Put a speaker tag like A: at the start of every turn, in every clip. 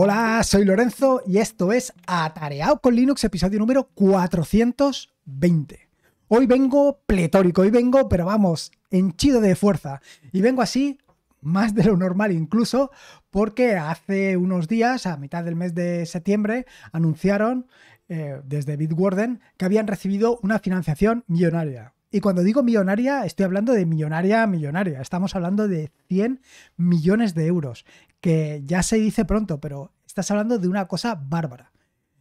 A: Hola, soy Lorenzo y esto es Atareado con Linux, episodio número 420. Hoy vengo pletórico, hoy vengo, pero vamos, henchido de fuerza. Y vengo así, más de lo normal incluso, porque hace unos días, a mitad del mes de septiembre, anunciaron eh, desde Bitwarden que habían recibido una financiación millonaria. Y cuando digo millonaria, estoy hablando de millonaria millonaria. Estamos hablando de 100 millones de euros, que ya se dice pronto, pero estás hablando de una cosa bárbara.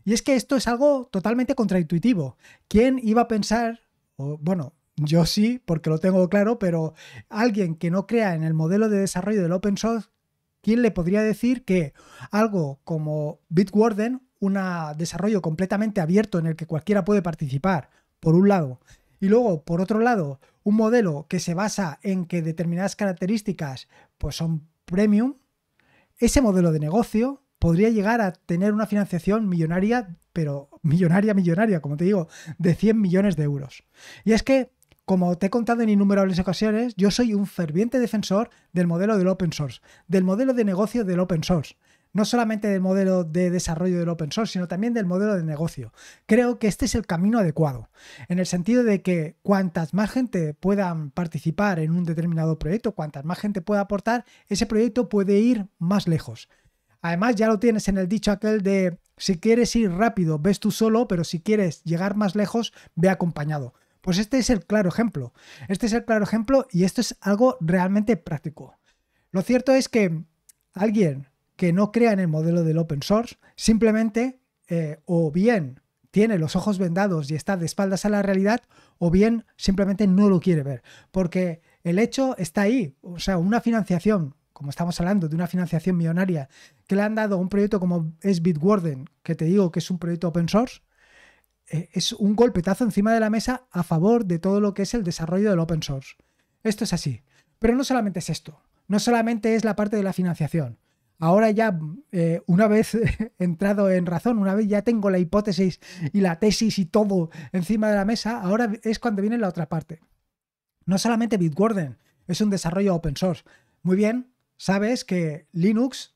A: Y es que esto es algo totalmente contraintuitivo. ¿Quién iba a pensar, o, bueno, yo sí, porque lo tengo claro, pero alguien que no crea en el modelo de desarrollo del open source, ¿quién le podría decir que algo como Bitwarden, un desarrollo completamente abierto en el que cualquiera puede participar, por un lado, y luego, por otro lado, un modelo que se basa en que determinadas características pues son premium, ese modelo de negocio podría llegar a tener una financiación millonaria, pero millonaria, millonaria, como te digo, de 100 millones de euros. Y es que, como te he contado en innumerables ocasiones, yo soy un ferviente defensor del modelo del open source, del modelo de negocio del open source no solamente del modelo de desarrollo del open source, sino también del modelo de negocio. Creo que este es el camino adecuado, en el sentido de que cuantas más gente puedan participar en un determinado proyecto, cuantas más gente pueda aportar, ese proyecto puede ir más lejos. Además, ya lo tienes en el dicho aquel de si quieres ir rápido, ves tú solo, pero si quieres llegar más lejos, ve acompañado. Pues este es el claro ejemplo. Este es el claro ejemplo y esto es algo realmente práctico. Lo cierto es que alguien que no crea en el modelo del open source, simplemente eh, o bien tiene los ojos vendados y está de espaldas a la realidad, o bien simplemente no lo quiere ver, porque el hecho está ahí, o sea, una financiación como estamos hablando de una financiación millonaria, que le han dado a un proyecto como es Bitwarden, que te digo que es un proyecto open source, eh, es un golpetazo encima de la mesa a favor de todo lo que es el desarrollo del open source. Esto es así. Pero no solamente es esto, no solamente es la parte de la financiación ahora ya, eh, una vez entrado en razón, una vez ya tengo la hipótesis y la tesis y todo encima de la mesa, ahora es cuando viene la otra parte. No solamente Bitwarden es un desarrollo open source. Muy bien, sabes que Linux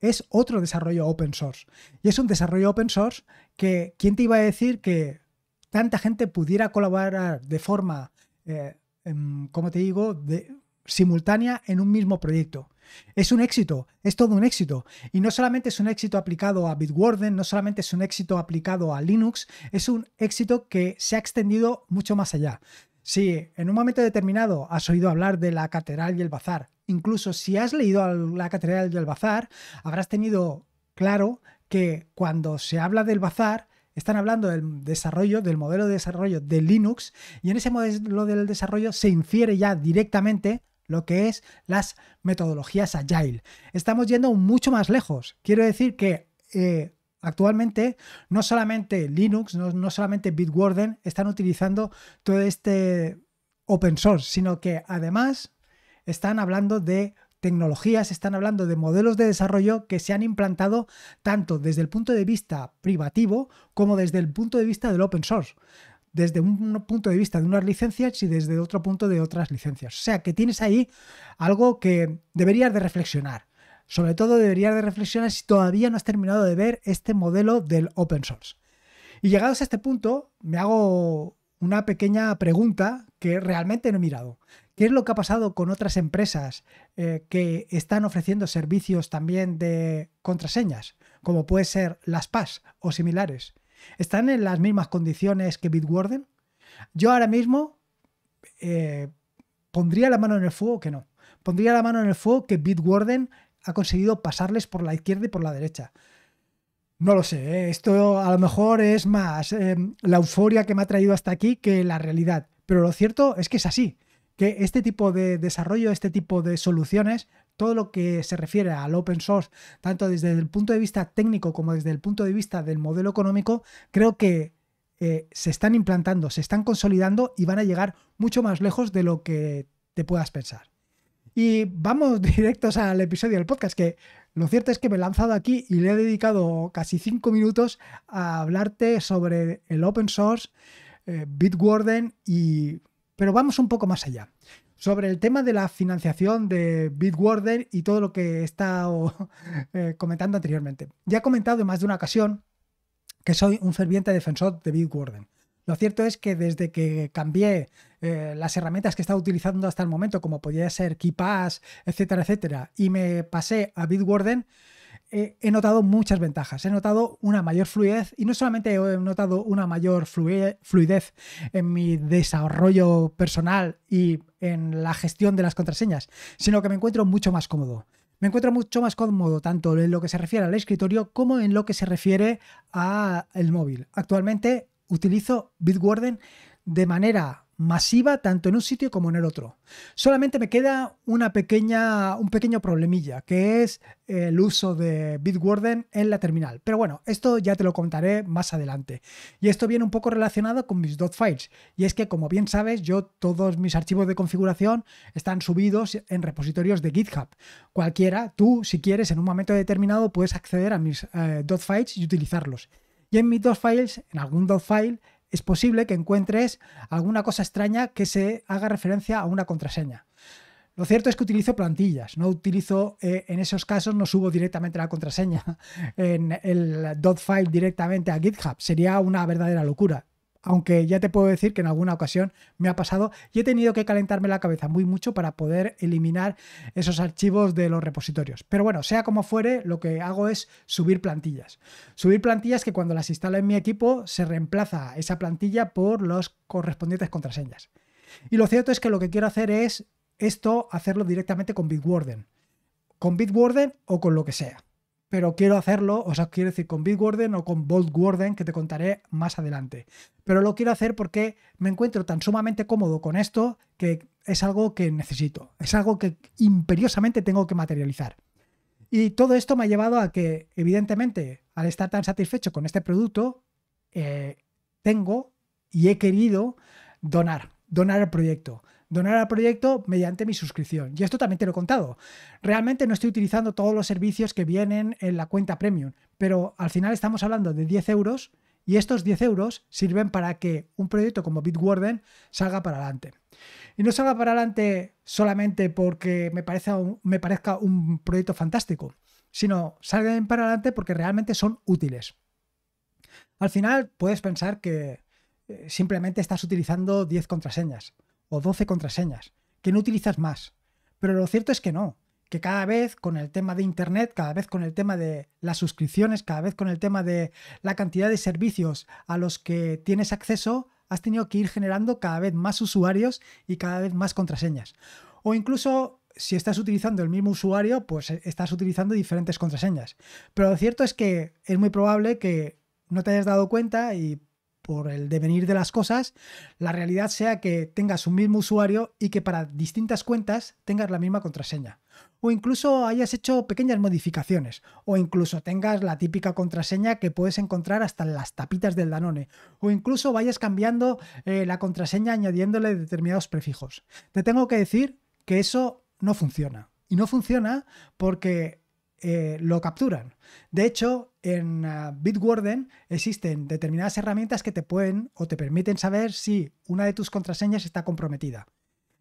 A: es otro desarrollo open source. Y es un desarrollo open source que, ¿quién te iba a decir que tanta gente pudiera colaborar de forma, eh, em, como te digo, de, simultánea en un mismo proyecto. Es un éxito, es todo un éxito. Y no solamente es un éxito aplicado a Bitwarden, no solamente es un éxito aplicado a Linux, es un éxito que se ha extendido mucho más allá. Si en un momento determinado has oído hablar de la Catedral y el Bazar, incluso si has leído la Catedral y el Bazar, habrás tenido claro que cuando se habla del Bazar, están hablando del desarrollo, del modelo de desarrollo de Linux, y en ese modelo del desarrollo se infiere ya directamente lo que es las metodologías agile. Estamos yendo mucho más lejos. Quiero decir que eh, actualmente no solamente Linux, no, no solamente Bitwarden están utilizando todo este open source, sino que además están hablando de tecnologías, están hablando de modelos de desarrollo que se han implantado tanto desde el punto de vista privativo como desde el punto de vista del open source desde un punto de vista de unas licencias y desde otro punto de otras licencias. O sea que tienes ahí algo que deberías de reflexionar. Sobre todo deberías de reflexionar si todavía no has terminado de ver este modelo del open source. Y llegados a este punto, me hago una pequeña pregunta que realmente no he mirado. ¿Qué es lo que ha pasado con otras empresas eh, que están ofreciendo servicios también de contraseñas, como puede ser las PAS o similares? ¿Están en las mismas condiciones que Bitwarden? Yo ahora mismo eh, pondría la mano en el fuego que no. Pondría la mano en el fuego que Bitwarden ha conseguido pasarles por la izquierda y por la derecha. No lo sé, ¿eh? esto a lo mejor es más eh, la euforia que me ha traído hasta aquí que la realidad. Pero lo cierto es que es así, que este tipo de desarrollo, este tipo de soluciones todo lo que se refiere al open source, tanto desde el punto de vista técnico como desde el punto de vista del modelo económico, creo que eh, se están implantando, se están consolidando y van a llegar mucho más lejos de lo que te puedas pensar. Y vamos directos al episodio del podcast, que lo cierto es que me he lanzado aquí y le he dedicado casi cinco minutos a hablarte sobre el open source, eh, Bitwarden y... Pero vamos un poco más allá sobre el tema de la financiación de Bitwarden y todo lo que he estado eh, comentando anteriormente. Ya he comentado en más de una ocasión que soy un ferviente defensor de Bitwarden. Lo cierto es que desde que cambié eh, las herramientas que estaba utilizando hasta el momento, como podía ser KeePass, etcétera, etcétera, y me pasé a Bitwarden, he notado muchas ventajas. He notado una mayor fluidez y no solamente he notado una mayor fluidez en mi desarrollo personal y en la gestión de las contraseñas, sino que me encuentro mucho más cómodo. Me encuentro mucho más cómodo tanto en lo que se refiere al escritorio como en lo que se refiere al móvil. Actualmente utilizo Bitwarden de manera masiva tanto en un sitio como en el otro. Solamente me queda una pequeña, un pequeño problemilla, que es el uso de Bitwarden en la terminal. Pero bueno, esto ya te lo contaré más adelante. Y esto viene un poco relacionado con mis .files. Y es que, como bien sabes, yo todos mis archivos de configuración están subidos en repositorios de GitHub. Cualquiera, tú, si quieres, en un momento determinado puedes acceder a mis eh, .files y utilizarlos. Y en mis .files, en algún .file, es posible que encuentres alguna cosa extraña que se haga referencia a una contraseña. Lo cierto es que utilizo plantillas, no utilizo, eh, en esos casos no subo directamente la contraseña en el .file directamente a GitHub, sería una verdadera locura aunque ya te puedo decir que en alguna ocasión me ha pasado y he tenido que calentarme la cabeza muy mucho para poder eliminar esos archivos de los repositorios. Pero bueno, sea como fuere, lo que hago es subir plantillas. Subir plantillas que cuando las instala en mi equipo se reemplaza esa plantilla por las correspondientes contraseñas. Y lo cierto es que lo que quiero hacer es esto, hacerlo directamente con Bitwarden. Con Bitwarden o con lo que sea pero quiero hacerlo, o sea, quiero decir con Bitwarden o con Boltwarden, que te contaré más adelante. Pero lo quiero hacer porque me encuentro tan sumamente cómodo con esto que es algo que necesito, es algo que imperiosamente tengo que materializar. Y todo esto me ha llevado a que, evidentemente, al estar tan satisfecho con este producto, eh, tengo y he querido donar, donar el proyecto donar al proyecto mediante mi suscripción. Y esto también te lo he contado. Realmente no estoy utilizando todos los servicios que vienen en la cuenta premium, pero al final estamos hablando de 10 euros y estos 10 euros sirven para que un proyecto como Bitwarden salga para adelante. Y no salga para adelante solamente porque me parezca un, me parezca un proyecto fantástico, sino salgan para adelante porque realmente son útiles. Al final puedes pensar que eh, simplemente estás utilizando 10 contraseñas o 12 contraseñas, que no utilizas más. Pero lo cierto es que no, que cada vez con el tema de Internet, cada vez con el tema de las suscripciones, cada vez con el tema de la cantidad de servicios a los que tienes acceso, has tenido que ir generando cada vez más usuarios y cada vez más contraseñas. O incluso si estás utilizando el mismo usuario, pues estás utilizando diferentes contraseñas. Pero lo cierto es que es muy probable que no te hayas dado cuenta y por el devenir de las cosas, la realidad sea que tengas un mismo usuario y que para distintas cuentas tengas la misma contraseña. O incluso hayas hecho pequeñas modificaciones. O incluso tengas la típica contraseña que puedes encontrar hasta en las tapitas del Danone. O incluso vayas cambiando eh, la contraseña añadiéndole determinados prefijos. Te tengo que decir que eso no funciona. Y no funciona porque eh, lo capturan. De hecho, en ah, Bitwarden existen determinadas herramientas que te pueden o te permiten saber si una de tus contraseñas está comprometida.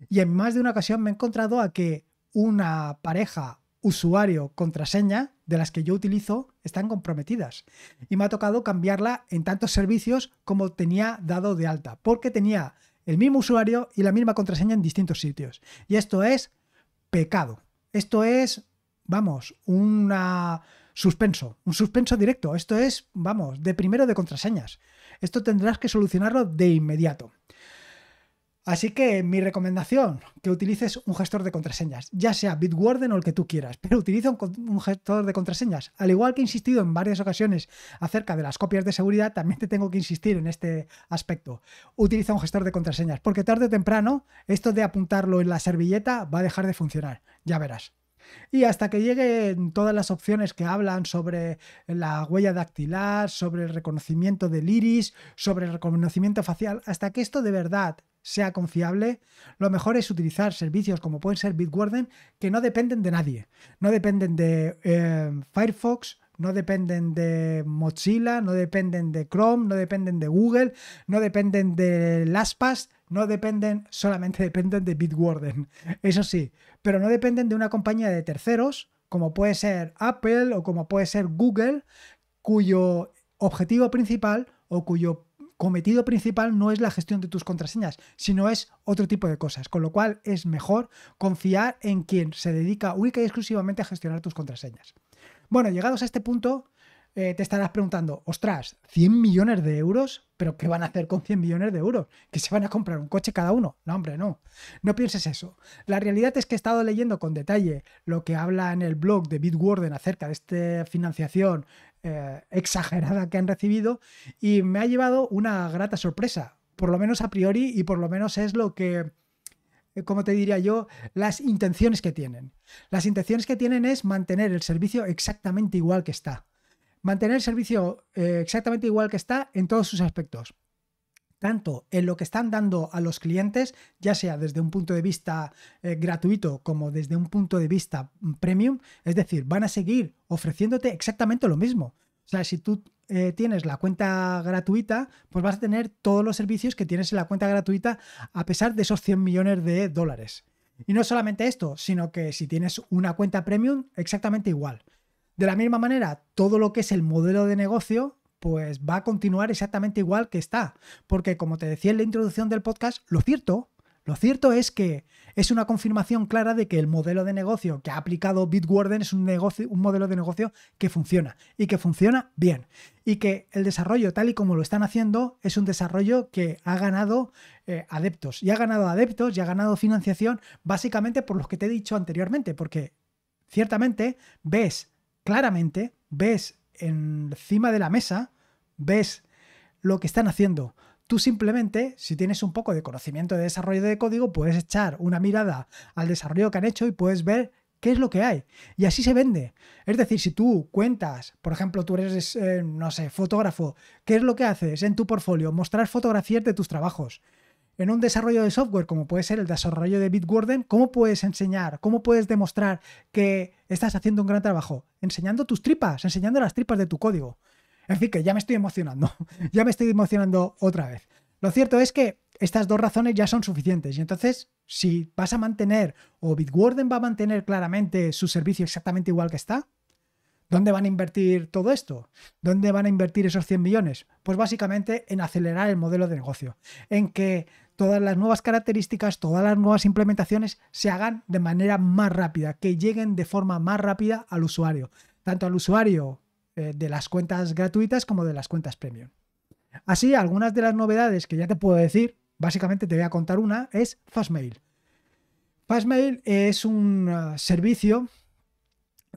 A: Y en más de una ocasión me he encontrado a que una pareja usuario contraseña de las que yo utilizo están comprometidas. Y me ha tocado cambiarla en tantos servicios como tenía dado de alta, porque tenía el mismo usuario y la misma contraseña en distintos sitios. Y esto es pecado. Esto es vamos, un suspenso, un suspenso directo. Esto es, vamos, de primero de contraseñas. Esto tendrás que solucionarlo de inmediato. Así que mi recomendación, que utilices un gestor de contraseñas, ya sea Bitwarden o el que tú quieras, pero utiliza un, gestor de contraseñas. Al igual que he insistido en varias ocasiones acerca de las copias de seguridad, también te tengo que insistir en este aspecto. Utiliza un gestor de contraseñas, porque tarde o temprano esto de apuntarlo en la servilleta va a dejar de funcionar. Ya verás. Y hasta que lleguen todas las opciones que hablan sobre la huella dactilar, sobre el reconocimiento del iris, sobre el reconocimiento facial, hasta que esto de verdad sea confiable, lo mejor es utilizar servicios como pueden ser Bitwarden que no dependen de nadie. No dependen de eh, Firefox, no dependen de Mozilla, no dependen de Chrome, no dependen de Google, no dependen de LastPass, no dependen, solamente dependen de Bitwarden, eso sí, pero no dependen de una compañía de terceros, como puede ser Apple o como puede ser Google, cuyo objetivo principal o cuyo cometido principal no es la gestión de tus contraseñas, sino es otro tipo de cosas, con lo cual es mejor confiar en quien se dedica única y exclusivamente a gestionar tus contraseñas. Bueno, llegados a este punto, eh, te estarás preguntando, ostras, 100 millones de euros, pero ¿qué van a hacer con 100 millones de euros? ¿Que se van a comprar un coche cada uno? No, hombre, no. No pienses eso. La realidad es que he estado leyendo con detalle lo que habla en el blog de Bitwarden acerca de esta financiación eh, exagerada que han recibido y me ha llevado una grata sorpresa, por lo menos a priori y por lo menos es lo que eh, ¿cómo te diría yo?, las intenciones que tienen. Las intenciones que tienen es mantener el servicio exactamente igual que está. Mantener el servicio eh, exactamente igual que está en todos sus aspectos. Tanto en lo que están dando a los clientes, ya sea desde un punto de vista eh, gratuito como desde un punto de vista mm, premium, es decir, van a seguir ofreciéndote exactamente lo mismo. O sea, si tú eh, tienes la cuenta gratuita, pues vas a tener todos los servicios que tienes en la cuenta gratuita a pesar de esos 100 millones de dólares. Y no solamente esto, sino que si tienes una cuenta premium, exactamente igual. De la misma manera, todo lo que es el modelo de negocio, pues va a continuar exactamente igual que está. Porque como te decía en la introducción del podcast, lo cierto lo cierto es que es una confirmación clara de que el modelo de negocio que ha aplicado Bitwarden es un, negocio, un modelo de negocio que funciona y que funciona bien. Y que el desarrollo tal y como lo están haciendo es un desarrollo que ha ganado eh, adeptos. Y ha ganado adeptos y ha ganado financiación básicamente por los que te he dicho anteriormente, porque ciertamente ves claramente, ves encima de la mesa, ves lo que están haciendo, Tú simplemente, si tienes un poco de conocimiento de desarrollo de código, puedes echar una mirada al desarrollo que han hecho y puedes ver qué es lo que hay. Y así se vende. Es decir, si tú cuentas, por ejemplo, tú eres, eh, no sé, fotógrafo, ¿qué es lo que haces en tu portfolio? Mostrar fotografías de tus trabajos. En un desarrollo de software, como puede ser el desarrollo de Bitwarden, ¿cómo puedes enseñar? ¿Cómo puedes demostrar que estás haciendo un gran trabajo? Enseñando tus tripas, enseñando las tripas de tu código. En fin, que ya me estoy emocionando, ya me estoy emocionando otra vez. Lo cierto es que estas dos razones ya son suficientes y entonces si vas a mantener o Bitwarden va a mantener claramente su servicio exactamente igual que está, ¿dónde van a invertir todo esto? ¿Dónde van a invertir esos 100 millones? Pues básicamente en acelerar el modelo de negocio, en que todas las nuevas características, todas las nuevas implementaciones se hagan de manera más rápida, que lleguen de forma más rápida al usuario, tanto al usuario eh, de las cuentas gratuitas como de las cuentas premium. Así, algunas de las novedades que ya te puedo decir, básicamente te voy a contar una, es Fastmail. Fastmail es un eh, servicio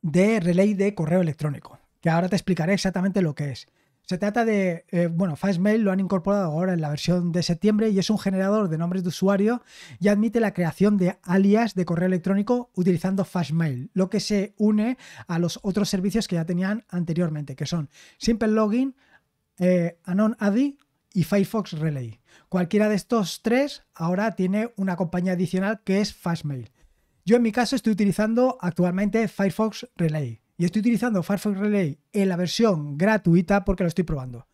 A: de relay de correo electrónico, que ahora te explicaré exactamente lo que es. Se trata de, eh, bueno, Fastmail lo han incorporado ahora en la versión de septiembre y es un generador de nombres de usuario y admite la creación de alias de correo electrónico utilizando Fastmail, lo que se une a los otros servicios que ya tenían anteriormente, que son Simple Login, eh, Anon AD y Firefox Relay. Cualquiera de estos tres ahora tiene una compañía adicional que es Fastmail. Yo en mi caso estoy utilizando actualmente Firefox Relay. Y estoy utilizando Firefox Relay en la versión gratuita porque lo estoy probando.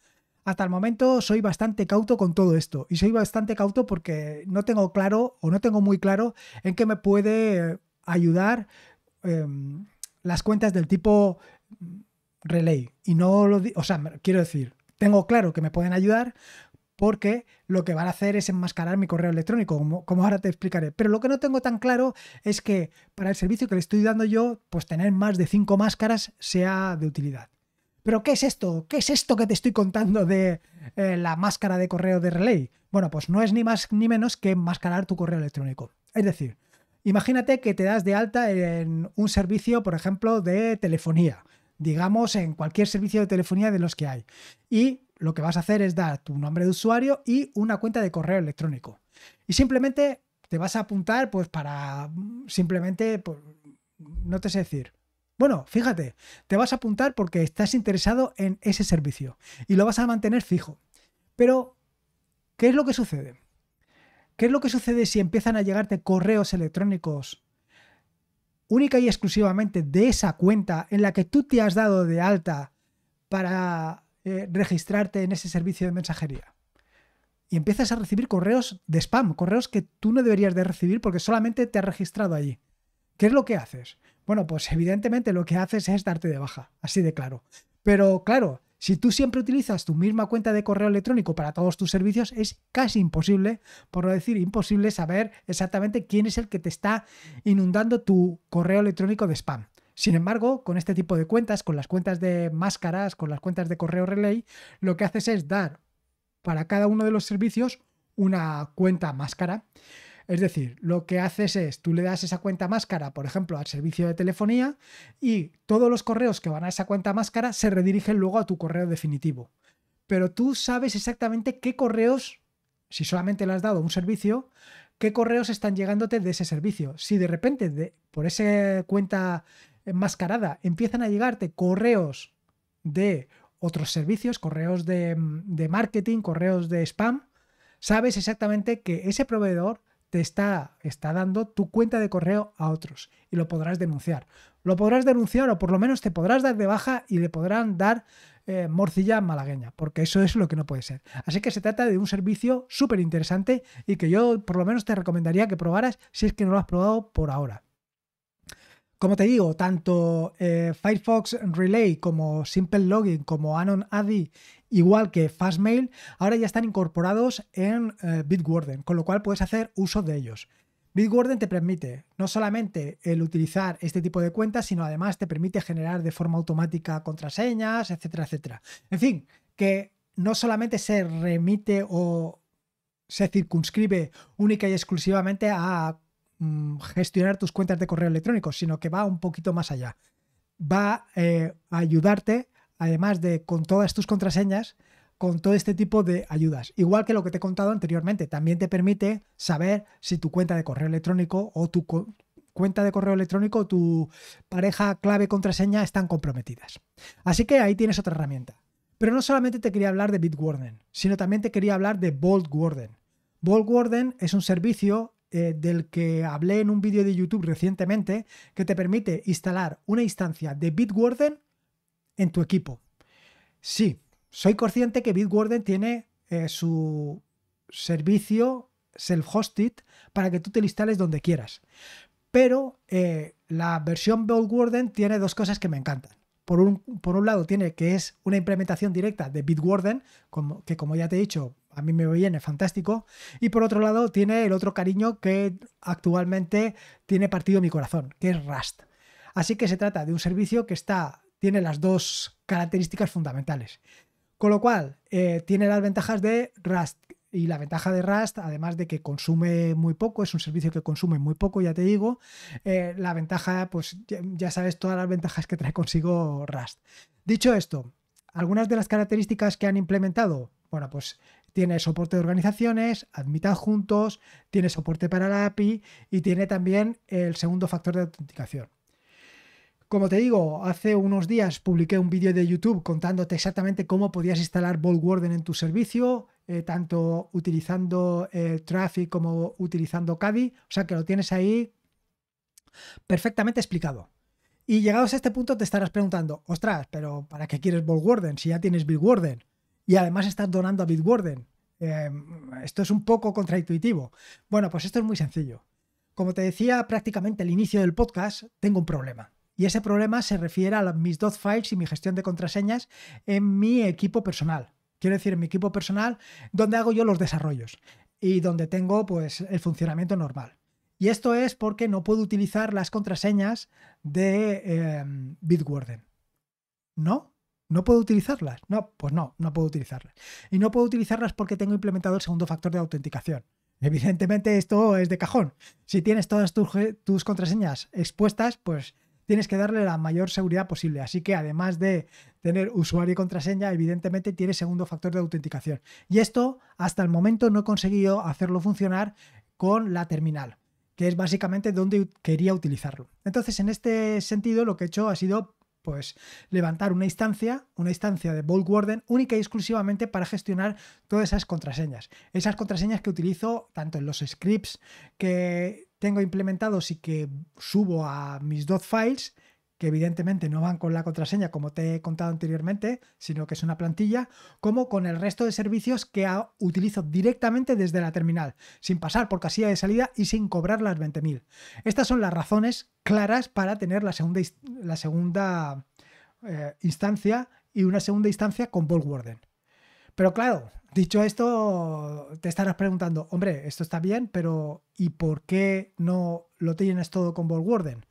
A: Hasta el momento soy bastante cauto con todo esto. Y soy bastante cauto porque no tengo claro o no tengo muy claro en qué me puede eh, ayudar em, las cuentas del tipo mm, relay. Y no lo... O sea, quiero decir, tengo claro que me pueden ayudar, porque lo que van a hacer es enmascarar mi correo electrónico, como, ahora te explicaré. Pero lo que no tengo tan claro es que para el servicio que le estoy dando yo, pues tener más de cinco máscaras sea de utilidad. Pero ¿qué es esto? ¿Qué es esto que te estoy contando de eh, la máscara de correo de relay? Bueno, pues no es ni más ni menos que enmascarar tu correo electrónico. Es decir, imagínate que te das de alta en un servicio, por ejemplo, de telefonía digamos, en cualquier servicio de telefonía de los que hay. Y lo que vas a hacer es dar tu nombre de usuario y una cuenta de correo electrónico. Y simplemente te vas a apuntar pues para mm, simplemente, pues, no te sé decir. Bueno, fíjate, te vas a apuntar porque estás interesado en ese servicio y lo vas a mantener fijo. Pero, ¿qué es lo que sucede? ¿Qué es lo que sucede si empiezan a llegarte correos electrónicos única y exclusivamente de esa cuenta en la que tú te has dado de alta para eh, registrarte en ese servicio de mensajería. Y empiezas a recibir correos de spam, correos que tú no deberías de recibir porque solamente te has registrado allí. ¿Qué es lo que haces? Bueno, pues evidentemente lo que haces es darte de baja, así de claro. Pero claro, si tú siempre utilizas tu misma cuenta de correo electrónico para todos tus servicios, es casi imposible, por no decir imposible, saber exactamente quién es el que te está inundando tu correo electrónico de spam. Sin embargo, con este tipo de cuentas, con las cuentas de máscaras, con las cuentas de correo relay, lo que haces es dar para cada uno de los servicios una cuenta máscara. Es decir, lo que haces es, tú le das esa cuenta máscara, por ejemplo, al servicio de telefonía y todos los correos que van a esa cuenta máscara se redirigen luego a tu correo definitivo. Pero tú sabes exactamente qué correos, si solamente le has dado un servicio, qué correos están llegándote de ese servicio. Si de repente por esa cuenta enmascarada. Empiezan a llegarte correos de otros servicios, correos de, marketing, correos de spam. Sabes exactamente que ese proveedor te está, está dando tu cuenta de correo a otros y lo podrás denunciar. Lo podrás denunciar o por lo menos te podrás dar de baja y le podrán dar eh, morcilla malagueña, porque eso es lo que no puede ser. Así que se trata de un servicio súper interesante y que yo por lo menos te recomendaría que probaras si es que no lo has probado por ahora. Como te digo, tanto eh, Firefox Relay como Simple Login como Anon adi igual que Fastmail, ahora ya están incorporados en eh, Bitwarden, con lo cual puedes hacer uso de ellos. Bitwarden te permite no solamente el utilizar este tipo de cuentas, sino además te permite generar de forma automática contraseñas, etcétera, etcétera. En fin, que no solamente se remite o se circunscribe única y exclusivamente a Mm, gestionar tus cuentas de correo electrónico, sino que va un poquito más allá. Va eh, a ayudarte, además de con todas tus contraseñas, con todo este tipo de ayudas. Igual que lo que te he contado anteriormente, también te permite saber si tu cuenta de correo electrónico o tu cuenta de correo electrónico o tu pareja clave contraseña están comprometidas. Así que ahí tienes otra herramienta. Pero no solamente te quería hablar de Bitwarden, sino también te quería hablar de Vaultwarden Vaultwarden es un servicio eh, del que hablé en un vídeo de YouTube recientemente, que te permite instalar una instancia de Bitwarden en tu equipo. Sí, soy consciente que Bitwarden tiene eh, su servicio self-hosted para que tú te lo instales donde quieras. Pero eh, la versión Bitwarden tiene dos cosas que me encantan por un, lado tiene que es una implementación directa de Bitwarden, como, que como ya te he dicho, a mí me viene fantástico. Y por otro lado tiene el otro cariño que actualmente tiene partido mi corazón, que es Rust. Así que se trata de un servicio que está, tiene las dos características fundamentales. Con lo cual, eh, tiene las ventajas de Rust y la ventaja de Rust, además de que consume muy poco, es un servicio que consume muy poco, ya te digo, eh, la ventaja, pues ya sabes todas las ventajas que trae consigo Rust. Dicho esto, algunas de las características que han implementado, bueno, pues tiene soporte de organizaciones, admita juntos, tiene soporte para la API y tiene también el segundo factor de autenticación. Como te digo, hace unos días publiqué un vídeo de YouTube contándote exactamente cómo podías instalar Vault en tu servicio, eh, tanto utilizando eh, Traffic como utilizando Caddy. O sea que lo tienes ahí perfectamente explicado. Y llegados a este punto te estarás preguntando, ostras, pero ¿para qué quieres Warden si ya tienes Bitwarden? Y además estás donando a Bitwarden. Em, esto es un poco contraintuitivo. Bueno, pues esto es muy sencillo. Como te decía prácticamente al inicio del podcast, tengo un problema. Y ese problema se refiere a mis dos files y mi gestión de contraseñas en mi equipo personal. Quiero decir, en mi equipo personal, donde hago yo los desarrollos y donde tengo pues el funcionamiento normal. Y esto es porque no puedo utilizar las contraseñas de em, Bitwarden. ¿No? ¿No puedo utilizarlas? No, pues no, no puedo utilizarlas. Y no puedo utilizarlas porque tengo implementado el segundo factor de autenticación. Evidentemente esto es de cajón. Si tienes todas tus eh, contraseñas expuestas, pues tienes que darle la mayor seguridad posible. Así que además de tener usuario y contraseña, evidentemente tiene segundo factor de autenticación. Y esto hasta el momento no he conseguido hacerlo funcionar con la terminal que es básicamente donde quería utilizarlo. Entonces, en este sentido, lo que he hecho ha sido pues levantar una instancia, una instancia de Vault Warden única y exclusivamente para gestionar todas esas contraseñas. Esas contraseñas que utilizo tanto en los scripts que tengo implementados y que subo a mis dos files, que evidentemente no van con la contraseña como te he contado anteriormente, sino que es una plantilla, como con el resto de servicios que utilizo directamente desde la terminal, sin pasar por casilla de salida y sin cobrar las 20.000. Estas son las razones claras para tener la segunda, la segunda eh, instancia y una segunda instancia con Warden. Pero claro, dicho esto, te estarás preguntando, hombre, esto está bien, pero ¿y por qué no lo tienes todo con Warden?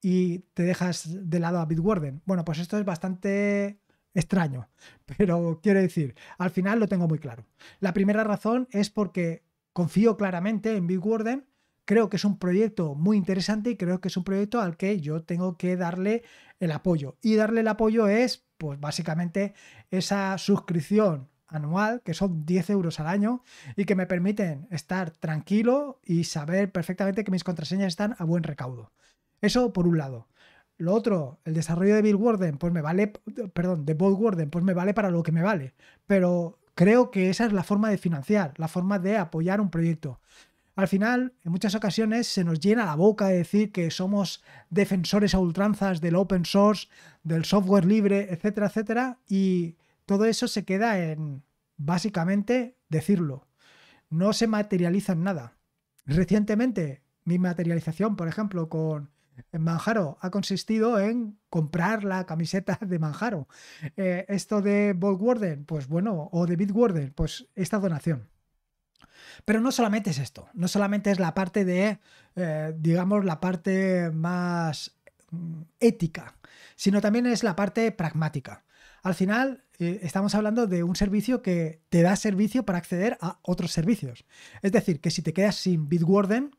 A: Y te dejas de lado a Bitwarden. Bueno, pues esto es bastante extraño, pero quiero decir, al final lo tengo muy claro. La primera razón es porque confío claramente en Bitwarden, creo que es un proyecto muy interesante y creo que es un proyecto al que yo tengo que darle el apoyo. Y darle el apoyo es pues básicamente esa suscripción anual, que son 10 euros al año, y que me permiten estar tranquilo y saber perfectamente que mis contraseñas están a buen recaudo. Eso por un lado. Lo otro, el desarrollo de Bill Warden, pues me vale, perdón, de Bob Warden, pues me vale para lo que me vale. Pero creo que esa es la forma de financiar, la forma de apoyar un proyecto al final, en muchas ocasiones se nos llena la boca de decir que somos defensores a ultranzas del open source, del software libre, etcétera, etcétera, y todo eso se queda en básicamente decirlo. No se materializa en nada. Recientemente, mi materialización, por ejemplo, con Manjaro ha consistido en comprar la camiseta de Manjaro. Eh, esto de Bold Warden, pues bueno, o de Bitwarden, pues esta donación. Pero no solamente es esto, no solamente es la parte de, eh, digamos, la parte más mm, ética, sino también es la parte pragmática. Al final, eh, estamos hablando de un servicio que te da servicio para acceder a otros servicios. Es decir, que si te quedas sin Bitwarden,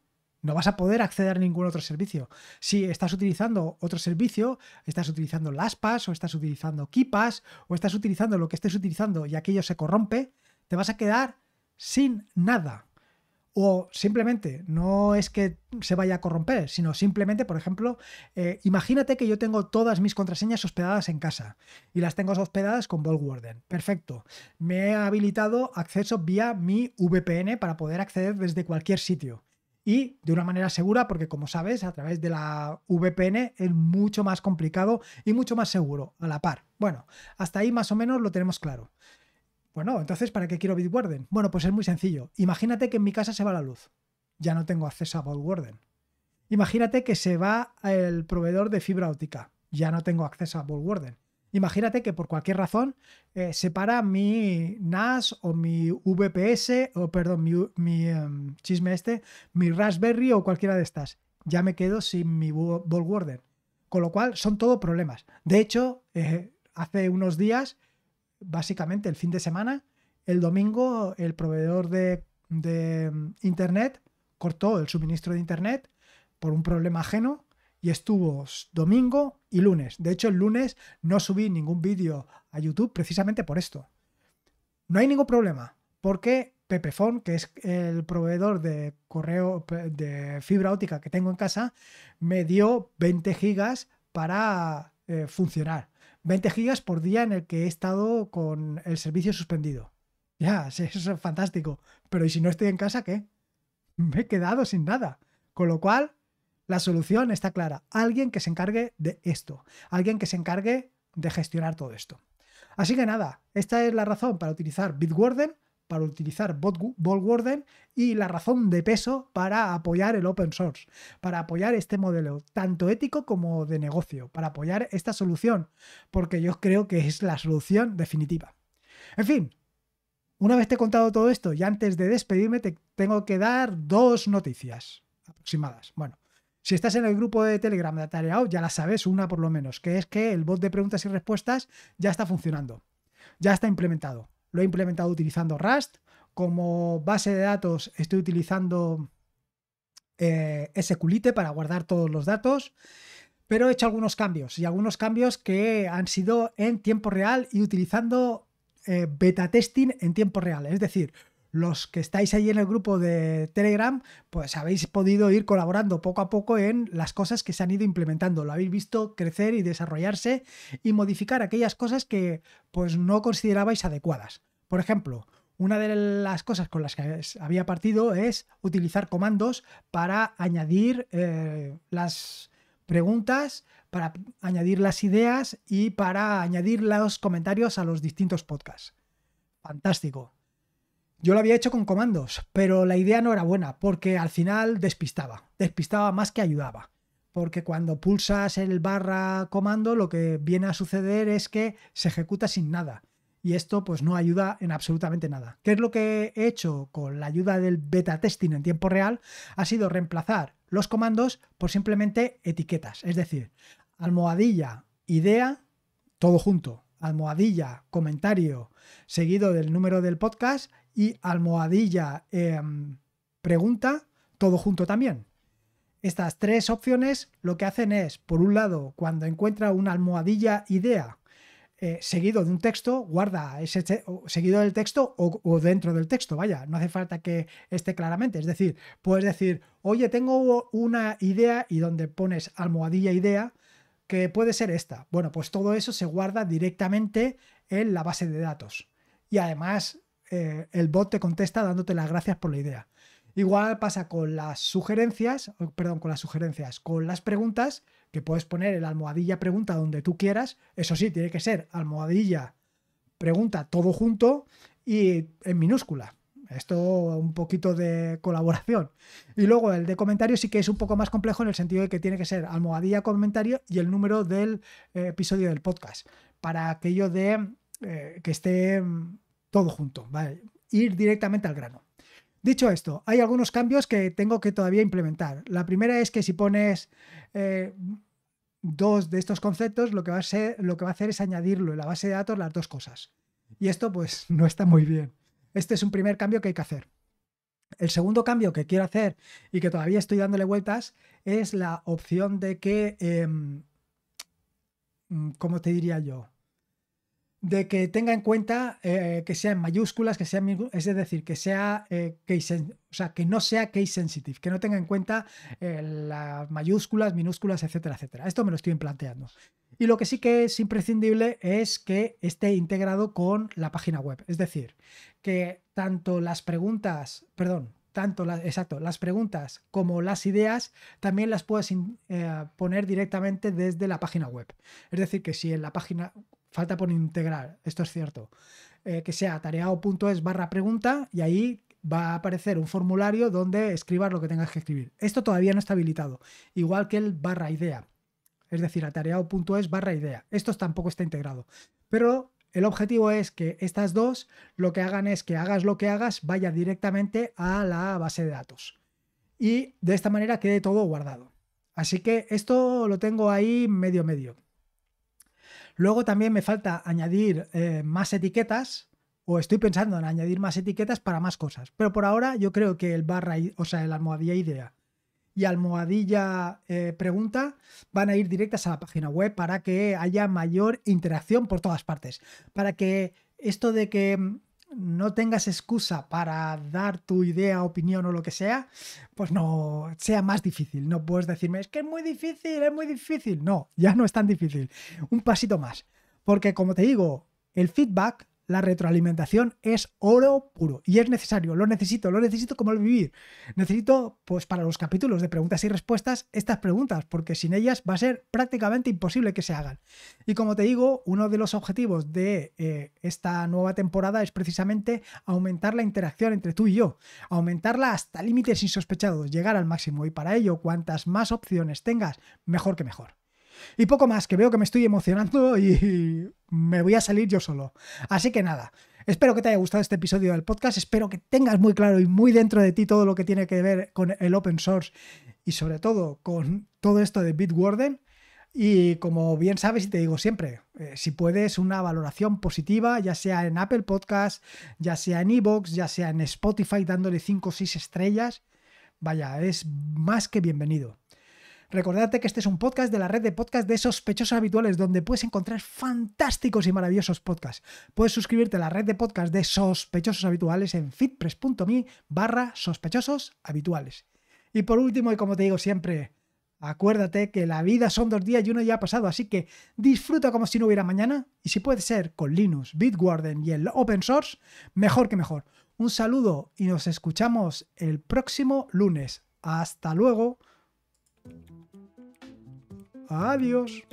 A: no vas a poder acceder a ningún otro servicio. Si estás utilizando otro servicio, estás utilizando LastPass o estás utilizando KeePass o estás utilizando lo que estés utilizando y aquello se corrompe, te vas a quedar sin nada. O simplemente, no es que se vaya a corromper, sino simplemente, por ejemplo, eh, imagínate que yo tengo todas mis contraseñas hospedadas en casa y las tengo hospedadas con Warden. Perfecto. Me he habilitado acceso vía mi VPN para poder acceder desde cualquier sitio y de una manera segura, porque como sabes, a través de la VPN es mucho más complicado y mucho más seguro a la par. Bueno, hasta ahí más o menos lo tenemos claro. Bueno, entonces, ¿para qué quiero Bitwarden? Bueno, pues es muy sencillo. Imagínate que en mi casa se va la luz. Ya no tengo acceso a Bitwarden. Imagínate que se va el proveedor de fibra óptica. Ya no tengo acceso a Bitwarden. Imagínate que por cualquier razón eh, se para mi NAS o mi VPS, o perdón, mi, em, chisme este, mi Raspberry o cualquiera de estas. Ya me quedo sin mi Bitwarden. Con lo cual son todo problemas. De hecho, eh, hace unos días básicamente el fin de semana, el domingo el proveedor de, mm, Internet cortó el suministro de Internet por un problema ajeno y estuvo domingo y lunes. De hecho, el lunes no subí ningún vídeo a YouTube precisamente por esto. No hay ningún problema, porque Pepefon, que es el proveedor de correo de fibra óptica que tengo en casa, me dio 20 gigas para eh, funcionar. 20 gigas por día en el que he estado con el servicio suspendido. Ya, eso es fantástico. Pero ¿y si no estoy en casa, qué? Me he quedado sin nada. Con lo cual, la solución está clara. Alguien que se encargue de esto. Alguien que se encargue de gestionar todo esto. Así que nada, esta es la razón para utilizar Bitwarden para utilizar Warden y la razón de peso para apoyar el open source, para apoyar este modelo, tanto ético como de negocio, para apoyar esta solución, porque yo creo que es la solución definitiva. En fin, una vez te he contado todo esto y antes de despedirme te tengo que dar dos noticias aproximadas. Bueno, si estás en el grupo de Telegram de Atareado, ya la sabes, una por lo menos, que es que el bot de preguntas y respuestas ya está funcionando, ya está implementado lo he implementado utilizando Rust. Como base de datos estoy utilizando eh, SQLite para guardar todos los datos, pero he hecho algunos cambios y algunos cambios que han sido en tiempo real y utilizando eh, beta testing en tiempo real. Es decir, los que estáis ahí en el grupo de Telegram, pues habéis podido ir colaborando poco a poco en las cosas que se han ido implementando. Lo habéis visto crecer y desarrollarse y modificar aquellas cosas que pues no considerabais adecuadas. Por ejemplo, una de las cosas con las que había partido es utilizar comandos para añadir eh, las preguntas, para añadir las ideas y para añadir los comentarios a los distintos podcasts. Fantástico. Yo lo había hecho con comandos, pero la idea no era buena, porque al final despistaba, despistaba más que ayudaba. Porque cuando pulsas el barra comando, lo que viene a suceder es que se ejecuta sin nada. Y esto pues no ayuda en absolutamente nada. ¿Qué es lo que he hecho con la ayuda del beta testing en tiempo real? Ha sido reemplazar los comandos por simplemente etiquetas. Es decir, almohadilla, idea, todo junto. Almohadilla, comentario, seguido del número del podcast y almohadilla em, pregunta, todo junto también. Estas tres opciones lo que hacen es, por un lado, cuando encuentra una almohadilla idea eh, seguido de un texto, guarda ese seguido del texto o, o, dentro del texto, vaya, no hace falta que esté claramente. Es decir, puedes decir, oye, tengo una idea y donde pones almohadilla idea, que puede ser esta. Bueno, pues todo eso se guarda directamente en la base de datos. Y además eh, el bot te contesta dándote las gracias por la idea. Igual pasa con las sugerencias, perdón, con las sugerencias, con las preguntas, que puedes poner el almohadilla pregunta donde tú quieras. Eso sí, tiene que ser almohadilla pregunta todo junto y en minúscula. Esto un poquito de colaboración. Y luego el de comentario sí que es un poco más complejo en el sentido de que tiene que ser almohadilla comentario y el número del eh, episodio del podcast. Para aquello de eh, que esté mm, todo junto, ¿vale? Ir directamente al grano. Dicho esto, hay algunos cambios que tengo que todavía implementar. La primera es que si pones eh, dos de estos conceptos, lo que, va a ser, hacer es añadirlo en la base de datos las dos cosas. Y esto pues no está muy bien. Este es un primer cambio que hay que hacer. El segundo cambio que quiero hacer y que todavía estoy dándole vueltas es la opción de que, em, ¿cómo te diría yo? de que tenga en cuenta eh, que sean mayúsculas, que sea es decir, que sea eh, o sea, que no sea case sensitive, que no tenga en cuenta eh, las mayúsculas, minúsculas, etcétera, etcétera. Esto me lo estoy planteando. Y lo que sí que es imprescindible es que esté integrado con la página web, es decir, que tanto las preguntas, perdón, tanto las, exacto, las preguntas como las ideas también las puedes poner directamente desde la página web. Es decir, que si en la página falta por integrar, esto es cierto. Eh, que sea tareao.es barra pregunta y ahí va a aparecer un formulario donde escribas lo que tengas que escribir. Esto todavía no está habilitado, igual que el barra idea, es decir, atareado.es barra idea. Esto tampoco está integrado, pero el objetivo es que estas dos lo que hagan es que hagas lo que hagas vaya directamente a la base de datos y de esta manera quede todo guardado. Así que esto lo tengo ahí medio medio. Luego también me falta añadir eh, más etiquetas o estoy pensando en añadir más etiquetas para más cosas. Pero por ahora yo creo que el barra, o sea, el almohadilla idea y almohadilla eh, pregunta van a ir directas a la página web para que haya mayor interacción por todas partes. Para que esto de que mm, no tengas excusa para dar tu idea, opinión o lo que sea, pues no sea más difícil. No puedes decirme, es que es muy difícil, es muy difícil. No, ya no es tan difícil. Un pasito más. Porque como te digo, el feedback la retroalimentación es oro puro y es necesario, lo necesito, lo necesito como el vivir. Necesito, pues para los capítulos de preguntas y respuestas, estas preguntas, porque sin ellas va a ser prácticamente imposible que se hagan. Y como te digo, uno de los objetivos de eh, esta nueva temporada es precisamente aumentar la interacción entre tú y yo, aumentarla hasta límites insospechados, llegar al máximo y para ello, cuantas más opciones tengas, mejor que mejor. Y poco más, que veo que me estoy emocionando y me voy a salir yo solo. Así que nada, espero que te haya gustado este episodio del podcast, espero que tengas muy claro y muy dentro de ti todo lo que tiene que ver con el open source y sobre todo con todo esto de Bitwarden. Y como bien sabes y te digo siempre, eh, si puedes una valoración positiva, ya sea en Apple Podcast, ya sea en Evox, ya sea en Spotify dándole 5 o 6 estrellas, vaya, es más que bienvenido. Recordarte que este es un podcast de la red de podcast de sospechosos habituales, donde puedes encontrar fantásticos y maravillosos podcasts. Puedes suscribirte a la red de podcast de sospechosos habituales en fitpress.me barra sospechosos habituales. Y por último, y como te digo siempre, acuérdate que la vida son dos días y uno ya ha pasado, así que disfruta como si no hubiera mañana y si puede ser con Linux, Bitwarden y el open source, mejor que mejor. Un saludo y nos escuchamos el próximo lunes. Hasta luego. Adiós.